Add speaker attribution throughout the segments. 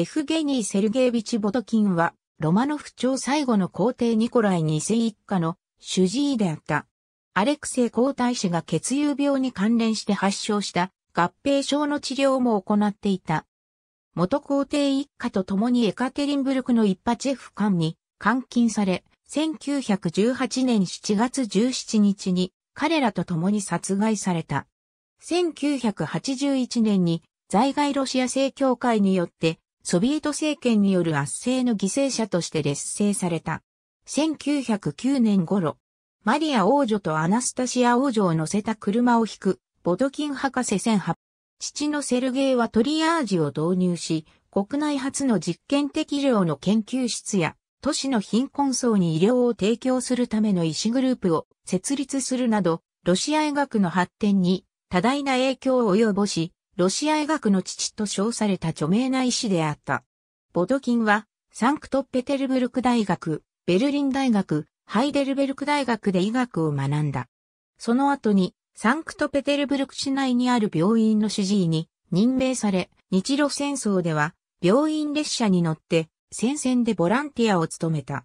Speaker 1: エフゲニー・セルゲービチ・ボトキンは、ロマノフ朝最後の皇帝ニコライ2世一家の主治医であった。アレクセイ皇太子が血友病に関連して発症した合併症の治療も行っていた。元皇帝一家と共にエカテリンブルクの一発 F 官に監禁され、1918年7月17日に彼らと共に殺害された。1981年に在外ロシア正教会によってソビエト政権による圧政の犠牲者として劣勢された。1909年頃、マリア王女とアナスタシア王女を乗せた車を引く、ボドキン博士1 0 0 8父のセルゲイはトリアージを導入し、国内初の実験的量の研究室や、都市の貧困層に医療を提供するための医師グループを設立するなど、ロシア医学の発展に多大な影響を及ぼし、ロシア医学の父と称された著名な医師であった。ボドキンは、サンクトペテルブルク大学、ベルリン大学、ハイデルベルク大学で医学を学んだ。その後に、サンクトペテルブルク市内にある病院の主治医に任命され、日露戦争では、病院列車に乗って、戦線でボランティアを務めた。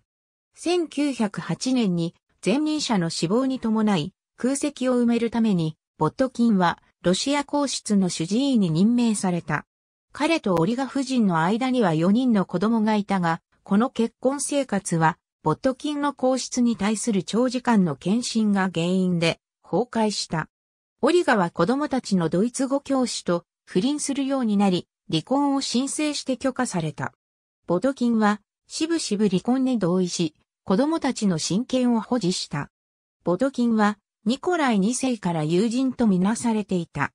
Speaker 1: 1908年に前任者の死亡に伴い空席を埋めるために、ボットキンはロシア皇室の主治医に任命された。彼とオリガ夫人の間には4人の子供がいたが、この結婚生活は、ボットキンの皇室に対する長時間の献身が原因で崩壊した。オリガは子供たちのドイツ語教師と不倫するようになり、離婚を申請して許可された。ボトキンは、しぶしぶ離婚に同意し、子供たちの親権を保持した。ボトキンは、ニコライ2世から友人とみなされていた。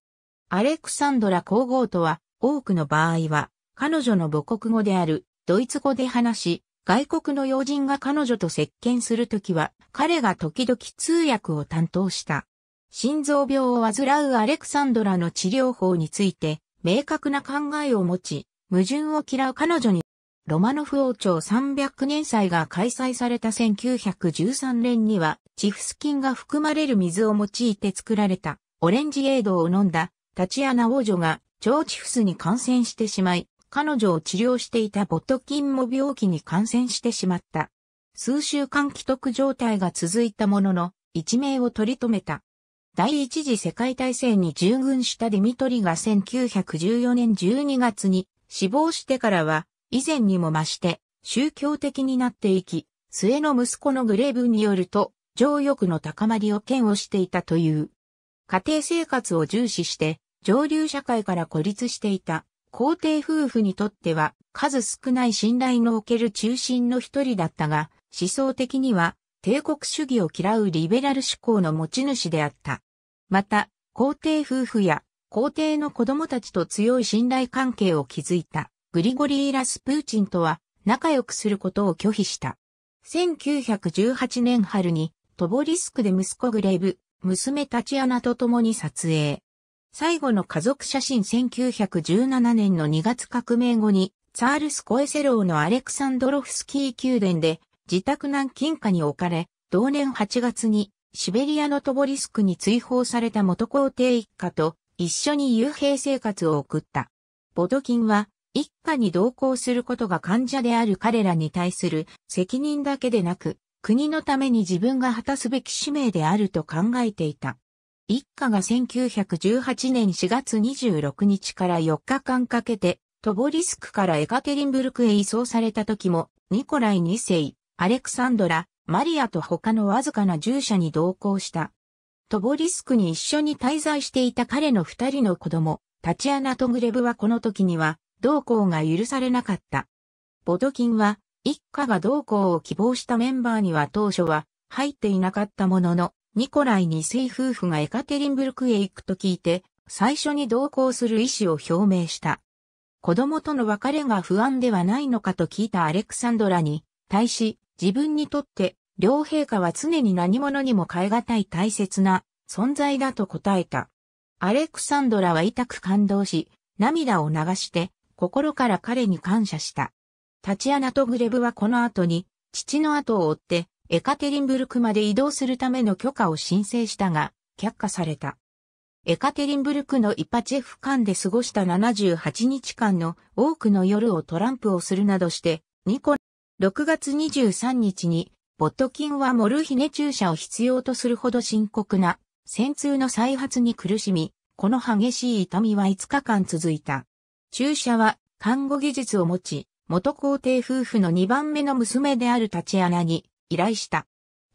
Speaker 1: アレクサンドラ皇后とは、多くの場合は、彼女の母国語である、ドイツ語で話し、外国の要人が彼女と接見するときは、彼が時々通訳を担当した。心臓病を患うアレクサンドラの治療法について、明確な考えを持ち、矛盾を嫌う彼女にロマノフ王朝300年祭が開催された1913年には、チフス菌が含まれる水を用いて作られた、オレンジエイドを飲んだ、タチアナ王女が、超チフスに感染してしまい、彼女を治療していたボトキンも病気に感染してしまった。数週間既得状態が続いたものの、一命を取り留めた。第一次世界大戦に従軍したディミトリが1914年12月に死亡してからは、以前にも増して、宗教的になっていき、末の息子のグレーブによると、情欲の高まりを嫌悪していたという。家庭生活を重視して、上流社会から孤立していた、皇帝夫婦にとっては、数少ない信頼のおける中心の一人だったが、思想的には、帝国主義を嫌うリベラル志向の持ち主であった。また、皇帝夫婦や皇帝の子供たちと強い信頼関係を築いた。グリゴリー・ラスプーチンとは仲良くすることを拒否した。1918年春にトボリスクで息子グレーブ、娘タチアナと共に撮影。最後の家族写真1917年の2月革命後に、ツァールスコエセローのアレクサンドロフスキー宮殿で自宅南近下に置かれ、同年8月にシベリアのトボリスクに追放された元皇帝一家と一緒に幽閉生活を送った。ボドキンは下に同行することが患者である彼らに対する責任だけでなく、国のために自分が果たすべき使命であると考えていた。一家が1918年4月26日から4日間かけて、トボリスクからエカテリンブルクへ移送された時も、ニコライ2世、アレクサンドラ、マリアと他のわずかな従者に同行した。トボリスクに一緒に滞在していた彼の二人の子供、タチアナとグレブはこの時には、同行が許されなかった。ボトキンは、一家が同行を希望したメンバーには当初は入っていなかったものの、ニコライ二世夫婦がエカテリンブルクへ行くと聞いて、最初に同行する意思を表明した。子供との別れが不安ではないのかと聞いたアレクサンドラに対し、自分にとって両陛下は常に何者にも代え難い大切な存在だと答えた。アレクサンドラは痛く感動し、涙を流して心から彼に感謝した。タチアナとグレブはこの後に、父の後を追って、エカテリンブルクまで移動するための許可を申請したが、却下された。エカテリンブルクのイパチェフ間で過ごした78日間の多くの夜をトランプをするなどして、ニコ、6月23日に、ボットキンはモルヒネ注射を必要とするほど深刻な、戦痛の再発に苦しみ、この激しい痛みは5日間続いた。注射は看護技術を持ち、元皇帝夫婦の2番目の娘であるタチアナに依頼した。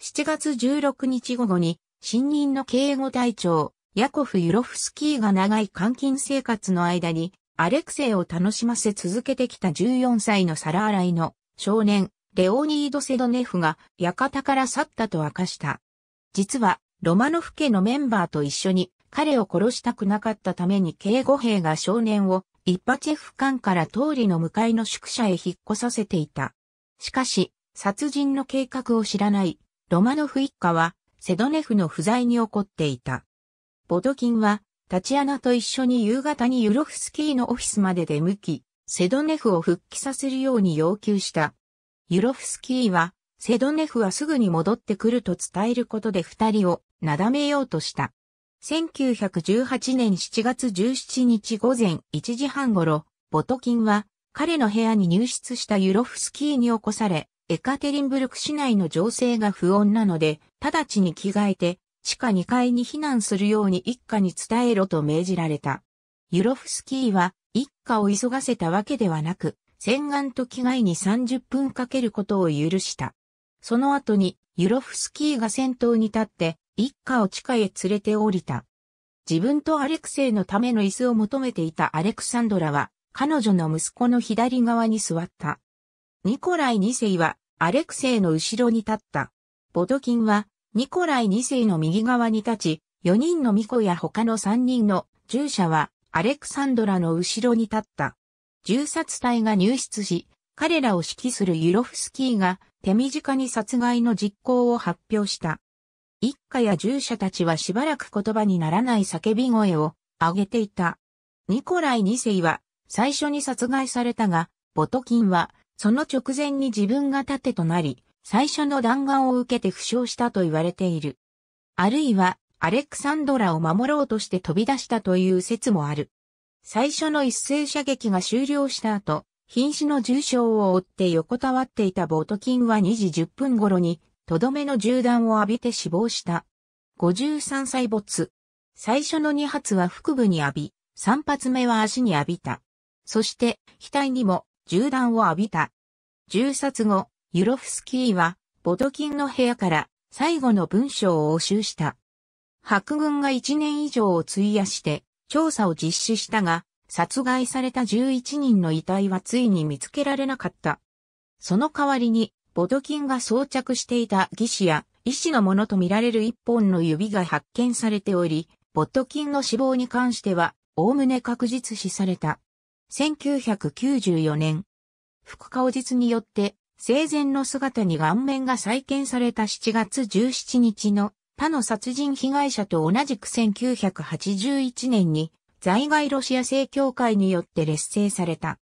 Speaker 1: 7月16日午後に、新任の警護隊長、ヤコフ・ユロフスキーが長い監禁生活の間に、アレクセイを楽しませ続けてきた14歳の皿洗いの少年、レオニード・セドネフが館から去ったと明かした。実は、ロマノフ家のメンバーと一緒に彼を殺したくなかったために警護兵が少年を一発不管から通りの向かいの宿舎へ引っ越させていた。しかし、殺人の計画を知らないロマノフ一家はセドネフの不在に怒っていた。ボドキンはタチアナと一緒に夕方にユロフスキーのオフィスまで出向き、セドネフを復帰させるように要求した。ユロフスキーは、セドネフはすぐに戻ってくると伝えることで二人をなだめようとした。1918年7月17日午前1時半頃、ボトキンは彼の部屋に入室したユロフスキーに起こされ、エカテリンブルク市内の情勢が不穏なので、直ちに着替えて、地下2階に避難するように一家に伝えろと命じられた。ユロフスキーは一家を急がせたわけではなく、洗顔と着替えに30分かけることを許した。その後にユロフスキーが先頭に立って一家を地下へ連れて降りた。自分とアレクセイのための椅子を求めていたアレクサンドラは、彼女の息子の左側に座った。ニコライ2世は、アレクセイの後ろに立った。ボドキンは、ニコライ2世の右側に立ち、4人の巫女や他の3人の従者は、アレクサンドラの後ろに立った。銃殺隊が入室し、彼らを指揮するユロフスキーが手短に殺害の実行を発表した。一家や従者たちはしばらく言葉にならない叫び声を上げていた。ニコライ二世は最初に殺害されたが、ボトキンはその直前に自分が盾となり、最初の弾丸を受けて負傷したと言われている。あるいは、アレクサンドラを守ろうとして飛び出したという説もある。最初の一斉射撃が終了した後、瀕死の重傷を負って横たわっていたボトキンは2時10分頃にとどめの銃弾を浴びて死亡した。53歳没。最初の2発は腹部に浴び、3発目は足に浴びた。そして、額にも銃弾を浴びた。銃殺後、ユロフスキーは、ボトキンの部屋から最後の文章を押収した。白軍が1年以上を費やして調査を実施したが、殺害された11人の遺体はついに見つけられなかった。その代わりにボドキンが装着していた義肢や医師のものとみられる一本の指が発見されており、ボドキンの死亡に関しては、おおむね確実視された。1994年、副顔実によって生前の姿に顔面が再建された7月17日の他の殺人被害者と同じく1981年に在外ロシア正教会によって劣勢された。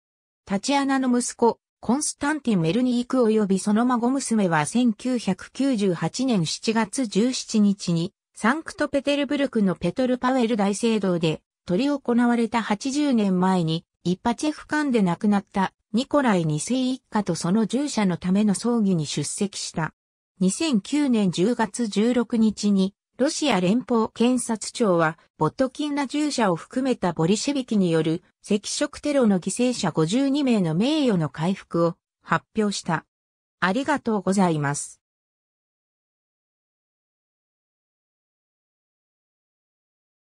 Speaker 1: タチアナの息子、コンスタンティン・メルニーク及びその孫娘は1998年7月17日にサンクトペテルブルクのペトル・パウエル大聖堂で取り行われた80年前に一パチェフ間で亡くなったニコライ2世一家とその従者のための葬儀に出席した。2009年10月16日にロシア連邦検察庁は、ボトキンラ従者を含めたボリシェビキによる赤色テロの犠牲者52名の名誉の回復を発表した。ありがとうございます。